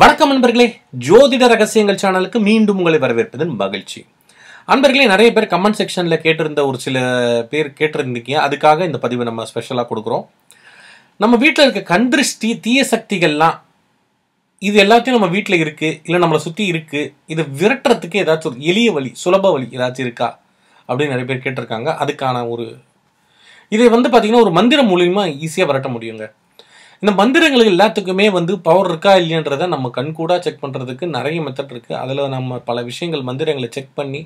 வணக்கம் நண்பர்களே ஜோதிட ரகசியங்கள் சேனலுக்கு மீண்டும் உங்களை வரவேற்பதன் மகிழ்ச்சி அன்பர்களே நிறைய பேர் கமெண்ட் செக்ஷனில் கேட்டிருந்த ஒரு சில பேர் கேட்டிருந்தீங்க அதுக்காக இந்த பதிவை நம்ம ஸ்பெஷலாக கொடுக்குறோம் நம்ம வீட்டில் இருக்க கந்திருஷ்டி தீய சக்திகள்லாம் இது எல்லாத்தையும் நம்ம வீட்டில் இருக்குது இல்லை நம்மளை சுற்றி இருக்குது இதை விரட்டுறதுக்கு ஏதாச்சும் ஒரு எளிய வழி சுலப வழி ஏதாச்சும் இருக்கா அப்படின்னு நிறைய பேர் கேட்டிருக்காங்க அதுக்கான ஒரு இதை வந்து பார்த்திங்கன்னா ஒரு மந்திரம் மூலியமாக ஈஸியாக விரட்ட முடியுங்க இந்த மந்திரங்கள் எல்லாத்துக்குமே வந்து பவர் இருக்கா இல்லைன்றதை நம்ம கண்கூடாக செக் பண்ணுறதுக்கு நிறைய மெத்தட் இருக்குது அதில் நம்ம பல விஷயங்கள் மந்திரங்களை செக் பண்ணி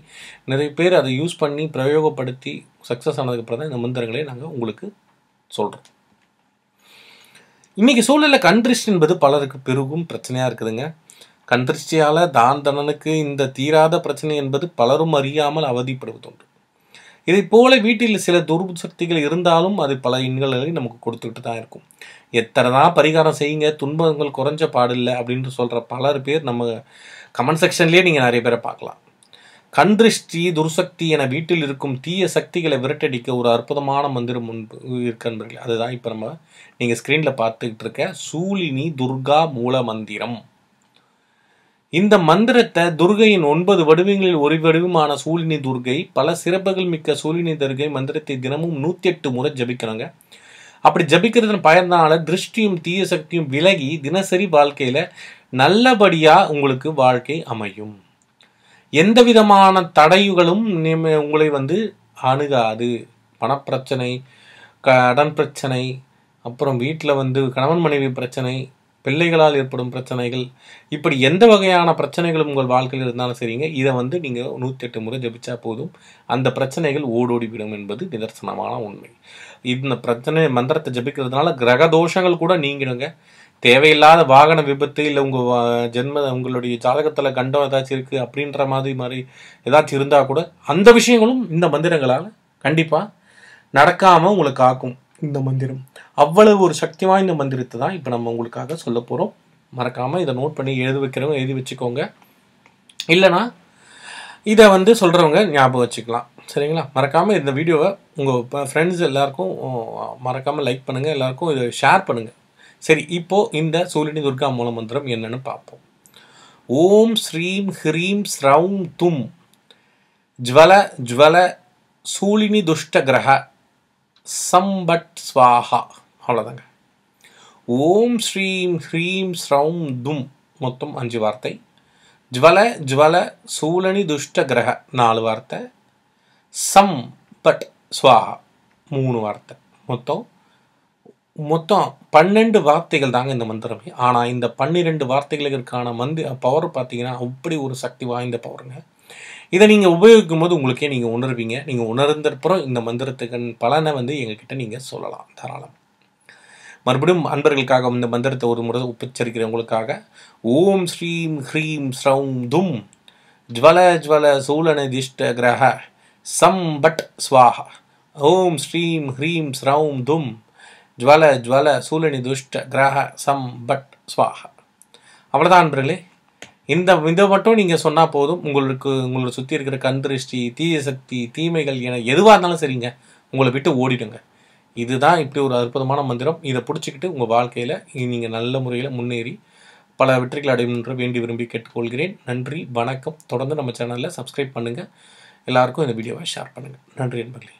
நிறைய பேர் அதை யூஸ் பண்ணி பிரயோகப்படுத்தி சக்ஸஸ் ஆனதுக்கப்புறம் தான் இந்த மந்திரங்களை நாங்கள் உங்களுக்கு சொல்கிறோம் இன்றைக்கி சூழலில் கண்திருஷ்டி என்பது பலருக்கு பெருகும் பிரச்சனையாக இருக்குதுங்க கண்திருஷ்டியால் தான் தனனுக்கு இந்த தீராத பிரச்சனை என்பது பலரும் அறியாமல் அவதிப்படுவது உண்டு இதை போல வீட்டில் சில துர்சக்திகள் இருந்தாலும் அது பல இன்களை நமக்கு கொடுத்துக்கிட்டு தான் இருக்கும் எத்தனை தான் பரிகாரம் செய்யுங்க துன்பங்கள் குறைஞ்ச பாடில்லை அப்படின்ட்டு சொல்கிற பலர் பேர் நம்ம கமெண்ட் செக்ஷன்லேயே நீங்கள் நிறைய பேரை பார்க்கலாம் கண்திருஷ்டி துர்சக்தி என வீட்டில் இருக்கும் தீய சக்திகளை விரட்டடிக்க ஒரு அற்புதமான மந்திரம் முன்பு இருக்கிறீர்கள் அதுதான் இப்போ நம்ம நீங்கள் ஸ்க்ரீனில் பார்த்துக்கிட்டு இருக்க சூலினி துர்கா மூல மந்திரம் இந்த மந்திரத்தை துர்கையின் ஒன்பது வடிவங்களில் ஒரு வடிவமான சூழினி துர்கை பல சிறப்புகள் மிக்க சூழினி துர்கை மந்திரத்தை தினமும் நூற்றி எட்டு முறை ஜபிக்கிறாங்க அப்படி ஜபிக்கிறதன் பயனால திருஷ்டியும் தீய சக்தியும் விலகி தினசரி வாழ்க்கையில் நல்லபடியாக உங்களுக்கு வாழ்க்கை அமையும் எந்த விதமான தடையுகளும் உங்களை வந்து அணுகாது பணப்பிரச்சனை கடன் பிரச்சனை அப்புறம் வீட்டில் வந்து கணவன் மனைவி பிரச்சனை பிள்ளைகளால் ஏற்படும் பிரச்சனைகள் இப்படி எந்த வகையான பிரச்சனைகள் உங்கள் வாழ்க்கையில் இருந்தாலும் சரிங்க இதை வந்து நீங்கள் நூற்றி எட்டு முறை ஜபிச்சா போதும் அந்த பிரச்சனைகள் ஓடோடிவிடும் என்பது நிதர்சனமான உண்மை இந்த பிரச்சனை மந்திரத்தை ஜபிக்கிறதுனால கிரக தோஷங்கள் கூட நீங்கிடுங்க தேவையில்லாத வாகன விபத்து இல்லை உங்கள் ஜென்ம உங்களுடைய ஜாதகத்தில் கண்டம் ஏதாச்சும் இருக்குது அப்படின்ற மாதிரி மாதிரி ஏதாச்சும் இருந்தால் கூட அந்த விஷயங்களும் இந்த மந்திரங்களால் கண்டிப்பாக நடக்காமல் உங்களை காக்கும் இந்த மந்திரம் அவ்வளவு ஒரு சக்தி வாய்ந்த மந்திரத்தை தான் இப்போ நம்ம உங்களுக்காக சொல்ல போகிறோம் மறக்காமல் இதை நோட் பண்ணி எழுதி வைக்கிறவங்க எழுதி வச்சுக்கோங்க இல்லைனா இதை வந்து சொல்கிறவங்க ஞாபகம் வச்சுக்கலாம் சரிங்களா மறக்காமல் இந்த வீடியோவை உங்கள் ஃப்ரெண்ட்ஸ் எல்லாருக்கும் மறக்காமல் லைக் பண்ணுங்கள் எல்லாருக்கும் இதை ஷேர் பண்ணுங்கள் சரி இப்போது இந்த சூலினி துர்கா மூல மந்திரம் என்னன்னு பார்ப்போம் ஓம் ஸ்ரீம் ஹ்ரீம் ஸ்ரௌம் தும் ஜுவல ஜுவல சூலினி துஷ்ட கிரக சம்பட் ஸ்வாஹா அவ்வளோதாங்க ஓம் ஸ்ரீம் ஹ்ரீம் ஸ்ரௌம் தும் மொத்தம் அஞ்சு வார்த்தை ஜுவல ஜுவல சூலனி துஷ்ட கிரக நாலு வார்த்தை சம் பட் ஸ்வாஹா மூணு வார்த்தை மொத்தம் மொத்தம் பன்னெண்டு வார்த்தைகள் தாங்க இந்த மந்திரமே ஆனால் இந்த பன்னிரெண்டு வார்த்தைகளுக்கான மந்தி பவர் பார்த்தீங்கன்னா அப்படி ஒரு சக்தி வாய்ந்த பவருங்க இதை நீங்கள் உபயோகிக்கும் போது உங்களுக்கே நீங்கள் உணர்வீங்க நீங்கள் உணர்ந்தப்புறம் இந்த மந்திரத்துக்கு பலனை வந்து எங்ககிட்ட நீங்கள் சொல்லலாம் தாராளம் மறுபடியும் அன்பர்களுக்காக இந்த மந்திரத்தை ஒரு முறை உபச்சரிக்கிறவங்களுக்காக ஓம் ஸ்ரீம் ஹ்ரீம் ஸ்ரௌம் தும் ஜுவல ஜுவல சூலனதிஷ்ட கிரக சம் பட் ஸ்வாஹா ஓம் ஸ்ரீம் ஹ்ரீம் ஸ்ரௌம் தும் ஜுவல ஜுவல சூலனி துஷ்ட கிரக சம் பட் ஸ்வாஹா அவ்வளோதான் அன்பர்களே இந்த இதை மட்டும் நீங்கள் சொன்னால் போதும் உங்களுக்கு உங்களை சுற்றி இருக்கிற கந்திருஷ்டி தீய சக்தி தீமைகள் என எதுவாக இருந்தாலும் சரிங்க உங்களை விட்டு ஓடிடுங்க இதுதான் இப்படி ஒரு அற்புதமான மந்திரம் இதை பிடிச்சிக்கிட்டு உங்கள் வாழ்க்கையில் நீங்கள் நல்ல முறையில் முன்னேறி பல வெற்றிகள் அடையும் என்று வேண்டி விரும்பி கேட்டுக்கொள்கிறேன் நன்றி வணக்கம் தொடர்ந்து நம்ம சேனலில் சப்ஸ்கிரைப் பண்ணுங்கள் எல்லாருக்கும் இந்த வீடியோவை ஷேர் பண்ணுங்கள் நன்றி என்பர்களே